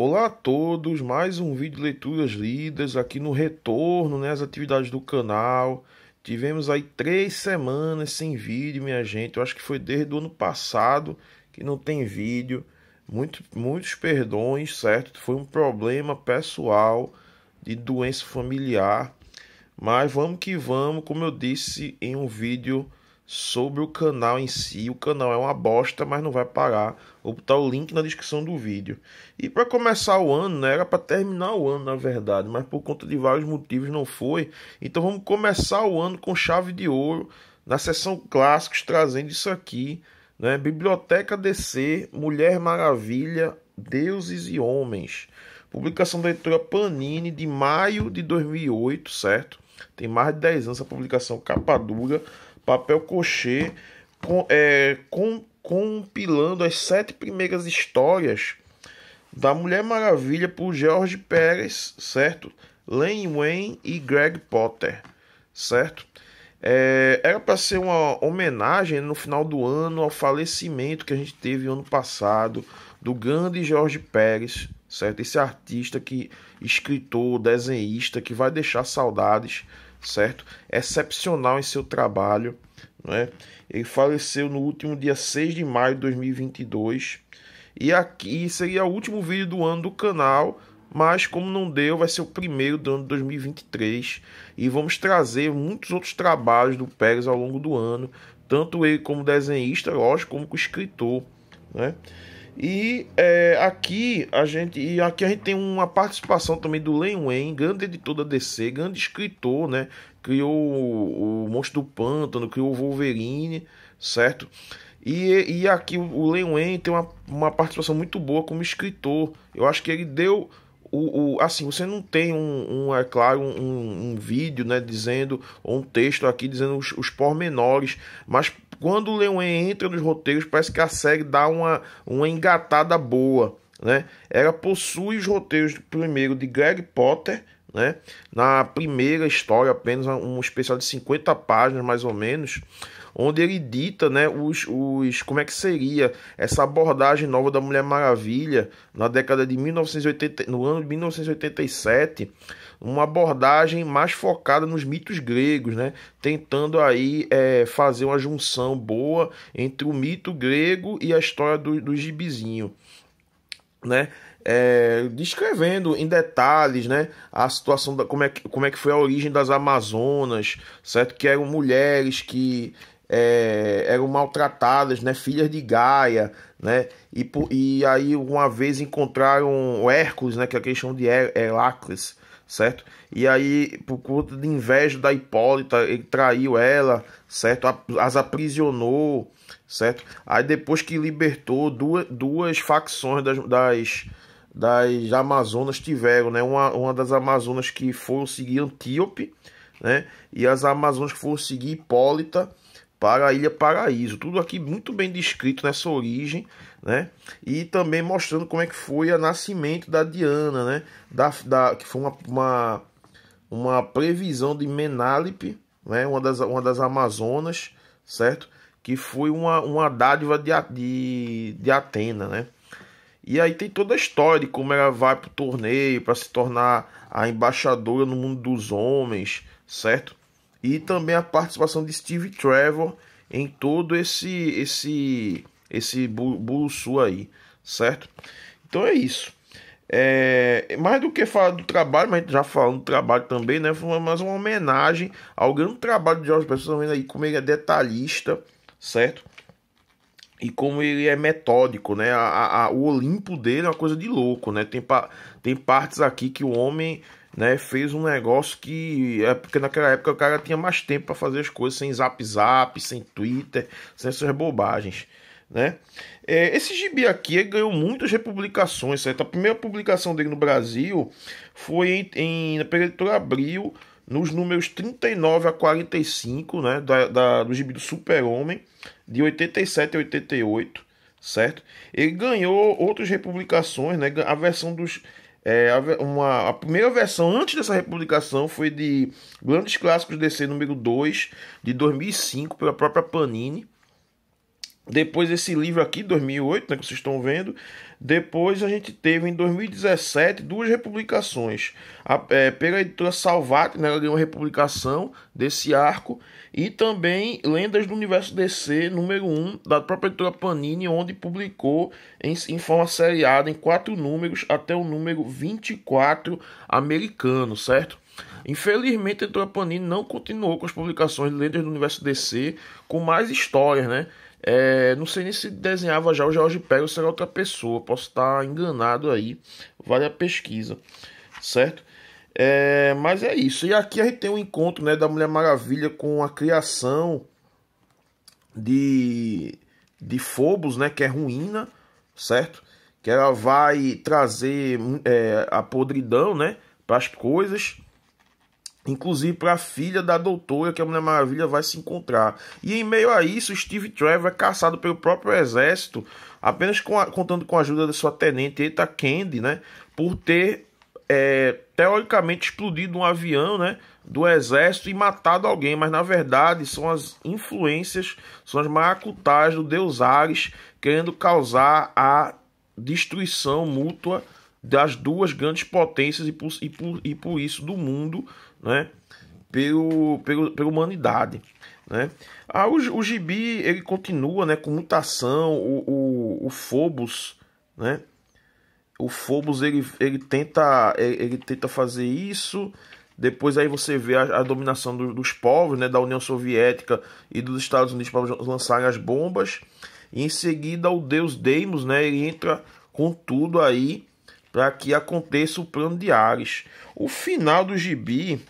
Olá a todos, mais um vídeo de leituras lidas aqui no retorno, né, as atividades do canal. Tivemos aí três semanas sem vídeo, minha gente. Eu acho que foi desde o ano passado que não tem vídeo. Muito, muitos perdões, certo? Foi um problema pessoal de doença familiar. Mas vamos que vamos, como eu disse em um vídeo sobre o canal em si. O canal é uma bosta, mas não vai parar. Vou botar o link na descrição do vídeo. E para começar o ano, né? era para terminar o ano na verdade, mas por conta de vários motivos não foi. Então vamos começar o ano com chave de ouro na sessão clássicos trazendo isso aqui, né? Biblioteca DC, Mulher Maravilha, Deuses e Homens. Publicação da editora Panini de maio de 2008, certo? Tem mais de 10 anos essa publicação capa dura papel cochê, com, é, com, compilando as sete primeiras histórias da Mulher Maravilha por George Pérez, certo? Lane Wayne e Greg Potter, certo? É, era para ser uma homenagem no final do ano ao falecimento que a gente teve ano passado do grande George Pérez, certo? Esse artista que escritor, desenhista que vai deixar saudades certo? Excepcional em seu trabalho, né? Ele faleceu no último dia 6 de maio de 2022. E aqui seria é o último vídeo do ano do canal, mas como não deu, vai ser o primeiro do ano de 2023 e vamos trazer muitos outros trabalhos do Pérez ao longo do ano, tanto ele como desenhista, lógico, como escritor, né? E é, aqui a gente e aqui a gente tem uma participação também do Len Wen, grande editor da DC, grande escritor, né? Criou o, o Monstro do Pântano, criou o Wolverine, certo? E, e aqui o Len Wen tem uma, uma participação muito boa como escritor. Eu acho que ele deu o, o, assim, você não tem um, um é claro, um, um, vídeo, né, dizendo, ou um texto aqui dizendo os, os pormenores, mas quando o Leon entra nos roteiros, parece que a série dá uma, uma engatada boa, né? Ela possui os roteiros primeiro de Greg Potter, né? Na primeira história, apenas um especial de 50 páginas, mais ou menos, onde ele dita, né, os, os como é que seria essa abordagem nova da Mulher Maravilha na década de 1980, no ano de 1987, uma abordagem mais focada nos mitos gregos, né, tentando aí é, fazer uma junção boa entre o mito grego e a história do, do gibizinho, né? É, descrevendo em detalhes né, a situação da, como, é que, como é que foi a origem das Amazonas, certo? Que eram mulheres que é, eram maltratadas, né, filhas de Gaia, né, e, e aí uma vez encontraram o Hércules, né, que é a questão de Heracles, certo? E aí, por conta de inveja da Hipólita, ele traiu ela, certo? As aprisionou, certo? Aí depois que libertou, duas, duas facções das, das, das Amazonas tiveram, né? Uma, uma das Amazonas que foram seguir Antíope, né? E as Amazonas que foram seguir Hipólita, para a Ilha Paraíso. Tudo aqui muito bem descrito nessa origem, né? E também mostrando como é que foi o nascimento da Diana, né? Da, da, que foi uma, uma, uma previsão de Menálipe, né? uma, das, uma das Amazonas, certo? Que foi uma, uma dádiva de, de, de Atena, né? E aí tem toda a história de como ela vai para o torneio para se tornar a embaixadora no mundo dos homens, certo? e também a participação de Steve Trevor em todo esse esse esse bulussu aí, certo? Então é isso. É, mais do que falar do trabalho, mas já falando do trabalho também, né? Foi mais uma homenagem ao grande trabalho de George Benson, aí como ele é detalhista, certo? e como ele é metódico, né? A, a, o Olimpo dele é uma coisa de louco, né? Tem, pa, tem partes aqui que o homem né, fez um negócio que. É porque naquela época o cara tinha mais tempo para fazer as coisas sem zap zap, sem Twitter, sem essas bobagens. Né? É, esse gibi aqui ganhou muitas republicações. Certo? A primeira publicação dele no Brasil foi em, em, na Abril, nos números 39 a 45 né, da, da do gibi do Super-Homem de 87 a 88, certo? Ele ganhou outras republicações, né? A versão dos é, uma, a primeira versão antes dessa republicação foi de Grandes Clássicos DC número 2, de 2005, pela própria Panini. Depois esse livro aqui, 2008, né, que vocês estão vendo. Depois a gente teve em 2017 duas republicações. A, é, pela editora Salvat, né, ela deu uma republicação desse arco. E também Lendas do Universo DC, número 1, da própria editora Panini, onde publicou em, em forma seriada, em quatro números, até o número 24 americano, certo? Infelizmente, a editora Panini não continuou com as publicações de Lendas do Universo DC com mais histórias, né? É, não sei nem se desenhava já o Jorge Pérez ou era outra pessoa. Posso estar enganado aí. Vale a pesquisa, certo? É, mas é isso. E aqui a gente tem um encontro né, da Mulher Maravilha com a criação de, de fobos né, que é ruína, certo? Que ela vai trazer é, a podridão né, para as coisas Inclusive para a filha da doutora que a Mulher Maravilha vai se encontrar. E em meio a isso, Steve Trevor é caçado pelo próprio exército, apenas com a, contando com a ajuda da sua tenente Eta Candy, né? Por ter é, teoricamente explodido um avião né, do exército e matado alguém, mas na verdade são as influências, são as maracutagens do deus Ares querendo causar a destruição mútua das duas grandes potências e por, e por, e por isso do mundo né? Pelo, pelo, pela humanidade. Né? Ah, o, o Gibi ele continua né, com mutação, o, o, o Phobos, né? O Phobos ele, ele, tenta, ele, ele tenta fazer isso, depois aí você vê a, a dominação do, dos povos, né, da União Soviética e dos Estados Unidos para lançarem as bombas. E em seguida o deus Deimos, né, ele entra com tudo aí para que aconteça o plano de Ares. O final do gibi,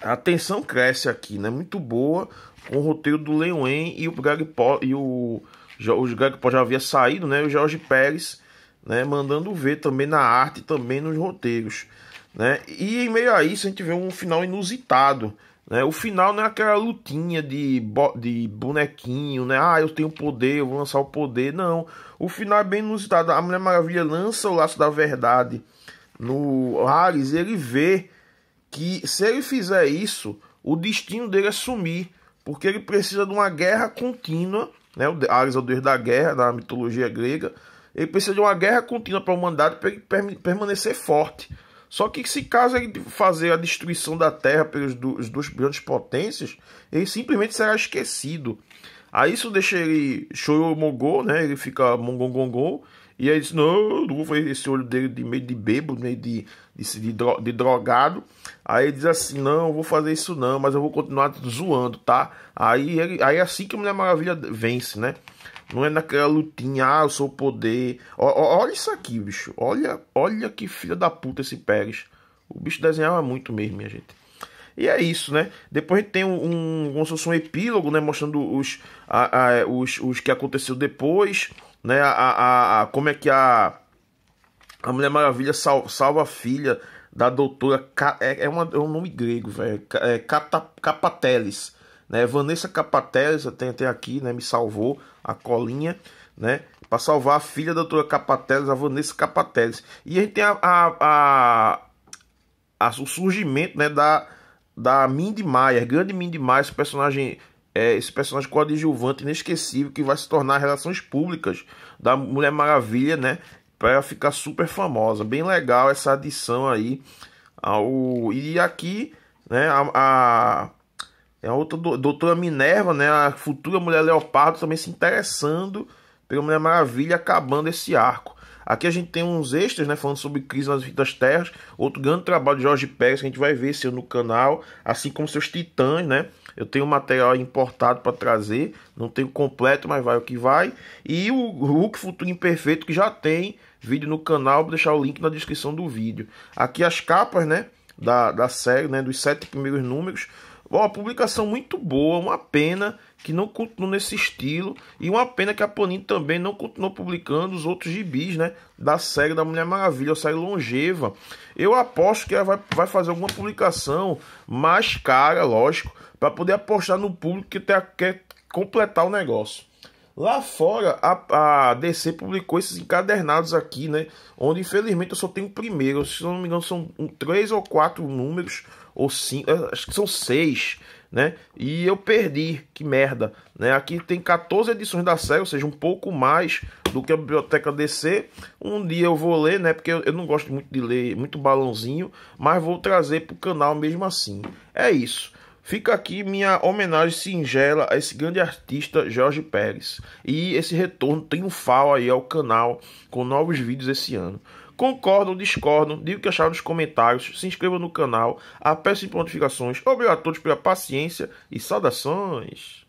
a tensão cresce aqui, né? Muito boa, com o roteiro do Leoen e o Greg po, e o, o Greg po já havia saído, né? o Jorge Pérez, né? Mandando ver também na arte, também nos roteiros, né? E em meio a isso a gente vê um final inusitado, né? O final não é aquela lutinha de, de bonequinho, né? Ah, eu tenho poder, eu vou lançar o poder. Não. O final é bem inusitado. A Mulher Maravilha lança o laço da verdade no Ares e ele vê que se ele fizer isso, o destino dele é sumir. Porque ele precisa de uma guerra contínua. Né? O Ares é o deus da guerra, da mitologia grega. Ele precisa de uma guerra contínua para a humanidade para ele permanecer forte. Só que se caso ele fazer a destruição da terra pelos duas grandes potências, ele simplesmente será esquecido. Aí isso deixa ele choromogô, né? Ele fica mongongongô. E aí diz, não, eu não vou fazer esse olho dele de meio de bêbado, meio de, de, de, de drogado. Aí ele diz assim, não, eu vou fazer isso não, mas eu vou continuar zoando, tá? Aí, ele, aí é assim que a Mulher Maravilha vence, né? Não é naquela lutinha, ah, eu sou o poder. O, o, olha isso aqui, bicho. Olha, olha que filha da puta esse Pérez. O bicho desenhava muito mesmo, minha gente. E é isso, né? Depois a gente tem um, um, como se fosse um epílogo, né? Mostrando os, a, a, os, os que aconteceu depois, né? A, a, a, como é que a, a Mulher Maravilha sal, salva a filha da doutora. É, é, uma, é um nome grego, velho. É, Cata, Capateles. Né? Vanessa Capatese, tem até aqui, né? Me salvou a colinha, né? Para salvar a filha da doutora Capatese, a Vanessa Capatese. E a gente tem a, a, a, a o surgimento né, da, da Mindy Maier, grande Mindy Maier, esse personagem é, esse personagem coadjuvante inesquecível que vai se tornar relações públicas da Mulher Maravilha, né? Para ela ficar super famosa. Bem legal essa adição aí ao e aqui, né? A, é a outra doutora Minerva, né? A futura Mulher Leopardo também se interessando pela Mulher Maravilha, acabando esse arco. Aqui a gente tem uns extras, né? Falando sobre crise nas Vidas Terras. Outro grande trabalho de Jorge Pérez que a gente vai ver esse no canal. Assim como seus titãs, né? Eu tenho material importado para trazer. Não tenho completo, mas vai o que vai. E o Hulk Futuro Imperfeito, que já tem vídeo no canal. Vou deixar o link na descrição do vídeo. Aqui as capas, né? Da, da série, né? Dos sete primeiros números uma publicação muito boa, uma pena que não continuou nesse estilo e uma pena que a Panini também não continuou publicando os outros gibis, né, da série da Mulher Maravilha, a série longeva. Eu aposto que ela vai, vai fazer alguma publicação mais cara, lógico, para poder apostar no público que quer completar o negócio. Lá fora, a, a, DC publicou esses encadernados aqui, né? Onde infelizmente eu só tenho o primeiro. Se não me engano, são um, três ou quatro números, ou cinco, eh, acho que são seis, né? E eu perdi, que merda, né? Aqui tem 14 edições da série, ou seja, um pouco mais do que a biblioteca DC. Um dia eu vou ler, né? Porque eu, eu não gosto muito de ler muito balãozinho, mas vou trazer pro canal mesmo assim. É isso. Fica aqui minha homenagem singela a esse grande artista Jorge Pérez e esse retorno triunfal aí ao canal com novos vídeos esse ano. Concordam, discordam, diga o que acharam nos comentários, se inscreva no canal, aperte as notificações. Obrigado a todos pela paciência e saudações!